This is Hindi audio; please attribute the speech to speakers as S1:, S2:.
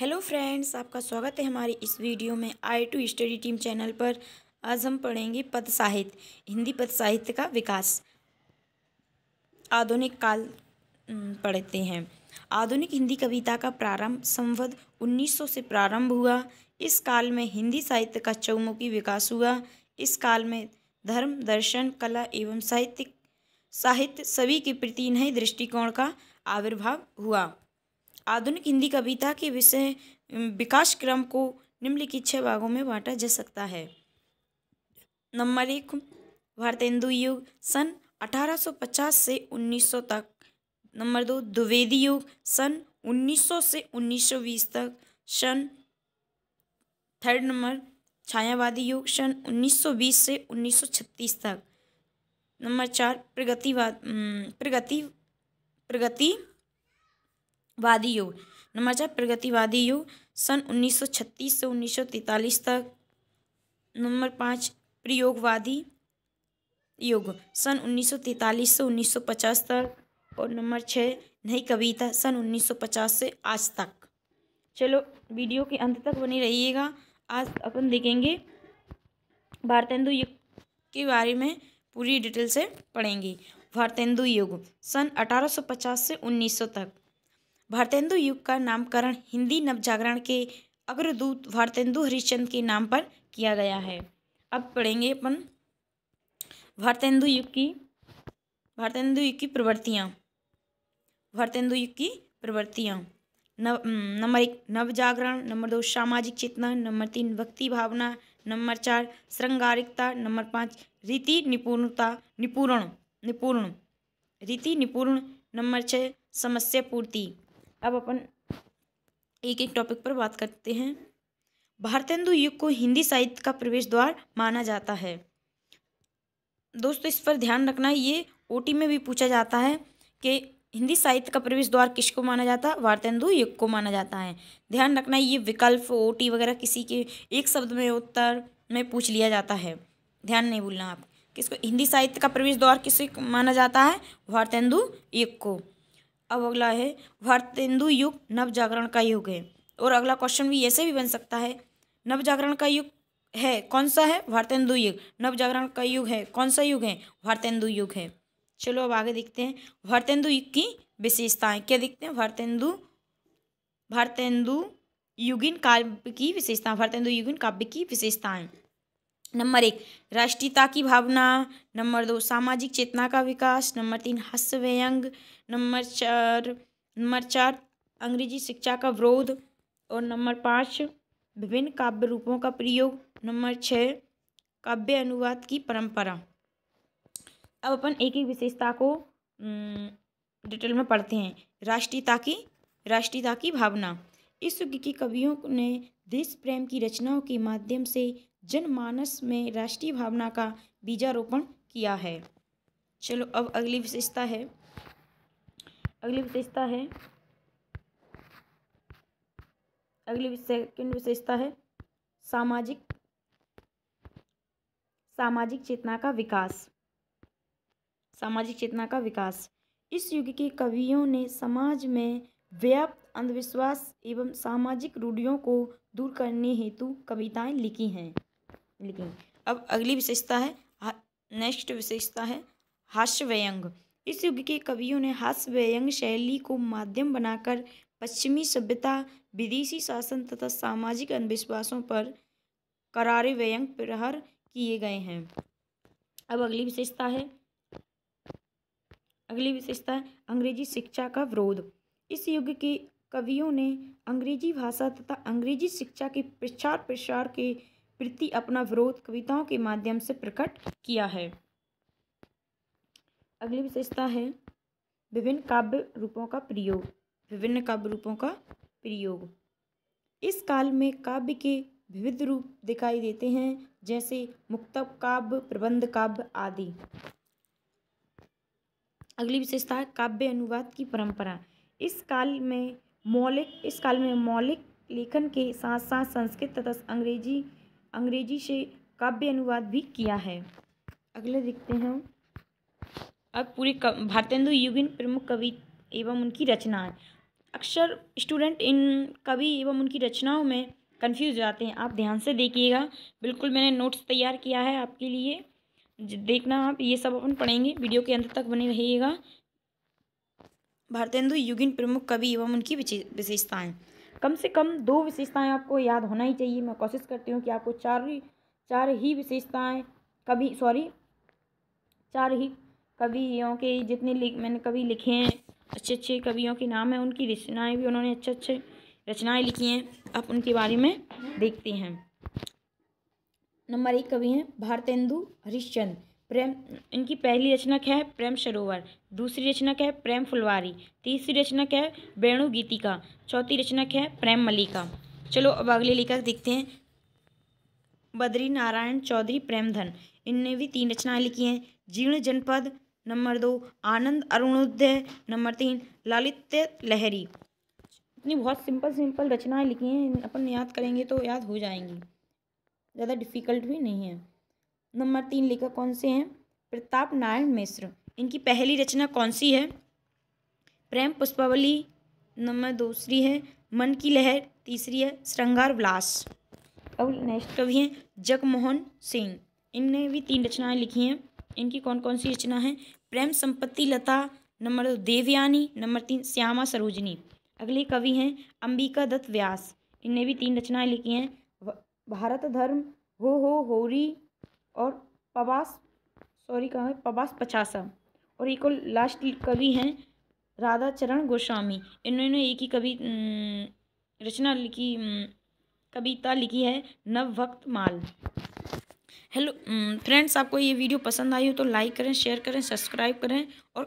S1: हेलो फ्रेंड्स आपका स्वागत है हमारी इस वीडियो में I two study team channel पर आज हम पढ़ेंगे पद साहित्य हिंदी पद साहित्य का विकास आधुनिक काल पढ़ते हैं आधुनिक हिंदी कविता का प्रारंभ संवत 1900 से प्रारंभ हुआ इस काल में हिंदी साहित्य का चौमुखी विकास हुआ इस काल में धर्म दर्शन कला एवं साहित्य साहित्य सभी के प्रति नए दृष्टिकोण का आविर्भाव हुआ आधुनिक हिंदी कविता के विषय विकास क्रम को निम्नलिखित छः भागों में बांटा जा सकता है नंबर एक भारतेंदु युग सन 1850 से 1900 तक नंबर दो द्विवेदी युग सन 1900 से 1920 तक सन थर्ड नंबर छायावादी युग सन 1920 से 1936 तक नंबर चार प्रगतिवाद प्रगति प्रगति वादी युग नंबर चार प्रगतिवादी युग सन 1936 से 1943 तक नंबर पाँच प्रयोगवादी युग सन 1943 से 1950 तक और नंबर छः नई कविता सन 1950 से आज तक चलो वीडियो के अंत तक बनी रहिएगा आज अपन देखेंगे भारतेंदु युग के बारे में पूरी डिटेल से पढ़ेंगे भारतेंदु युग सन 1850 से 1900 तक भारतेंदु युग का नामकरण हिंदी नवजागरण के अग्रदूत भारतेंदु हरिश्चंद के नाम पर किया गया है अब पढ़ेंगे अपन भारतेंदु युग की भारतेंदु युग की प्रवृत्तियाँ भारतेंदु युग की प्रवृत्तियाँ नव नंबर एक नवजागरण नंबर दो सामाजिक चेतना नंबर तीन भक्ति भावना नंबर चार श्रृंगारिकता नंबर पाँच रीति निपुणता निपुण निपुण रीति निपुण नंबर छः समस्या पूर्ति अब अपन एक एक टॉपिक पर बात करते हैं भारतेंदु युग को हिंदी साहित्य का प्रवेश द्वार माना जाता है दोस्तों इस पर ध्यान रखना ये ओटी में भी पूछा जाता है कि हिंदी साहित्य का प्रवेश द्वार किसको माना जाता है वार्तेंदु युग को माना जाता है ध्यान रखना ये विकल्प ओटी वगैरह किसी के एक शब्द में उत्तर में पूछ लिया जाता है ध्यान नहीं भूलना आप किसको हिंदी साहित्य का प्रवेश द्वार किसे माना जाता है वार्तेंदु युग को अब अगला है भारतेंदु युग नव जागरण का युग है और अगला क्वेश्चन भी ऐसे भी बन सकता है नव जागरण का युग है कौन सा है भारतेंदु युग नव जागरण का युग है कौन सा युग है भारतेंदु युग है चलो अब आगे देखते हैं भारतेंदु युग की विशेषताएं क्या देखते हैं भारतेंदु भारतेंदु युगिन काव्य की विशेषता भारतेंदु युगिन काव्य की विशेषताएं नंबर एक राष्ट्रीयता की भावना नंबर दो सामाजिक चेतना का विकास नंबर तीन हास्य व्यंग नंबर चार नंबर चार अंग्रेजी शिक्षा का विरोध और नंबर पाँच विभिन्न काव्य रूपों का प्रयोग नंबर छः काव्य अनुवाद की परंपरा अब अपन एक एक विशेषता को डिटेल में पढ़ते हैं राष्ट्रीयता की राष्ट्रीयता की भावना इस युग के कवियों ने देश प्रेम की रचनाओं के माध्यम से जनमानस में राष्ट्रीय भावना का बीजारोपण किया है चलो अब अगली विशेषता है अगली विशेषता है अगली सेकंड विशेषता है सामाजिक सामाजिक चेतना का विकास सामाजिक चेतना का विकास इस युग के कवियों ने समाज में व्याप्त अंधविश्वास एवं सामाजिक रूढ़ियों को दूर करने हेतु कविताएं लिखी हैं लिखी अब अगली विशेषता है नेक्स्ट विशेषता है हास्य व्यंग इस युग के कवियों ने हास्य व्यंग शैली को माध्यम बनाकर पश्चिमी सभ्यता विदेशी शासन तथा सामाजिक अंधविश्वासों पर करारे व्यंग प्रहर किए गए हैं अब अगली विशेषता है अगली विशेषता है अंग्रेजी शिक्षा का विरोध इस युग के कवियों ने अंग्रेजी भाषा तथा अंग्रेजी शिक्षा के प्रचार प्रसार के प्रति अपना विरोध कविताओं के माध्यम से प्रकट किया है अगली विशेषता है विभिन्न काव्य रूपों का प्रयोग विभिन्न काव्य रूपों का प्रयोग इस काल में काव्य के विविध रूप दिखाई देते हैं जैसे मुक्तक काव्य प्रबंध काव्य आदि अगली विशेषता है काव्य अनुवाद की परंपरा इस काल में मौलिक इस काल में मौलिक लेखन के साथ साथ संस्कृत तथा अंग्रेजी अंग्रेजी से काव्य अनुवाद भी किया है अगले देखते हैं अब पूरी भारतेंदु युगिन प्रमुख कवि एवं उनकी रचनाएं अक्सर स्टूडेंट इन कवि एवं उनकी रचनाओं में कन्फ्यूज हो जाते हैं आप ध्यान से देखिएगा बिल्कुल मैंने नोट्स तैयार किया है आपके लिए देखना आप ये सब अपन पढ़ेंगे वीडियो के अंत तक बने रहिएगा भारतेंदु युगिन प्रमुख कवि एवं उनकी विशेषताएँ कम से कम दो विशेषताएँ आपको याद होना ही चाहिए मैं कोशिश करती हूँ कि आपको चार चार ही विशेषताएँ कभी सॉरी चार ही कवियों के जितने लिख मैंने कवि लिखे हैं अच्छे अच्छे कवियों के नाम हैं उनकी रचनाएँ भी उन्होंने अच्छे अच्छे रचनाएँ लिखी हैं आप उनके बारे में देखते हैं नंबर एक कवि हैं भारतेंदु हरिश्चंद प्रेम इनकी पहली रचना क्या है प्रेम सरोवर दूसरी रचना क्या है प्रेम फुलवारी तीसरी रचना क्या है वेणु गीतिका चौथी रचना क्या है प्रेम मलिका चलो अब अगले लेखक देखते हैं बद्री नारायण चौधरी प्रेमधन इनने भी तीन रचनाएं लिखी हैं जीर्ण जनपद नंबर दो आनंद अरुणोदय नंबर तीन लालित्य लहरी इतनी बहुत सिंपल सिंपल रचनाएं लिखी हैं अपन याद करेंगे तो याद हो जाएंगी ज़्यादा डिफ़िकल्ट भी नहीं है नंबर तीन लेखक कौन से हैं प्रताप नारायण मिश्र इनकी पहली रचना कौन सी है प्रेम पुष्पावली नंबर दूसरी है मन की लहर तीसरी है श्रृंगार व्लास अब नेक्स्ट कवि हैं जगमोहन सिंह इनने भी तीन रचनाएं लिखी हैं इनकी कौन कौन सी रचना है प्रेम संपत्ति लता नंबर दो देवयानी नंबर तीन श्यामा सरोजनी अगले कवि हैं अंबिका दत्त व्यास इनने भी तीन रचनाएं लिखी हैं भारत धर्म हो हो होरी और पवास सॉरी कहा है पवास पचासा और एक और लास्ट कवि हैं राधा चरण गोस्वामी इन्होंने एक ही कवि रचना लिखी कविता लिखी है नव वक्त माल हेलो फ्रेंड्स आपको ये वीडियो पसंद आई हो तो लाइक करें शेयर करें सब्सक्राइब करें और